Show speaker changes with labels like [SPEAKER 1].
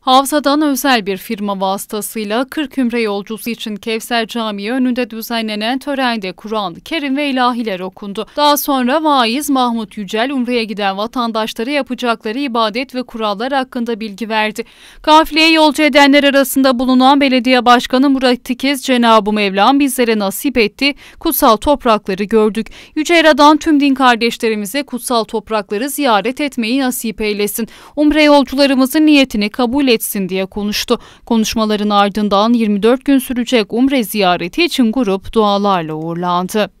[SPEAKER 1] Havzadan özel bir firma vasıtasıyla 40 ümre yolcusu için Kevser Camii önünde düzenlenen törende kuran Kerim ve ilahiler okundu. Daha sonra vaiz Mahmut Yücel Umre'ye giden vatandaşlara yapacakları ibadet ve kurallar hakkında bilgi verdi. Kafileye yolcu edenler arasında bulunan Belediye Başkanı Murat Tikiz, Cenab-ı Mevlam bizlere nasip etti, kutsal toprakları gördük. Yüce Eradan tüm din kardeşlerimize kutsal toprakları ziyaret etmeyi nasip eylesin. Umre yolcularımızın niyetini kabul etsin diye konuştu. Konuşmaların ardından 24 gün sürecek Umre ziyareti için grup dualarla uğurlandı.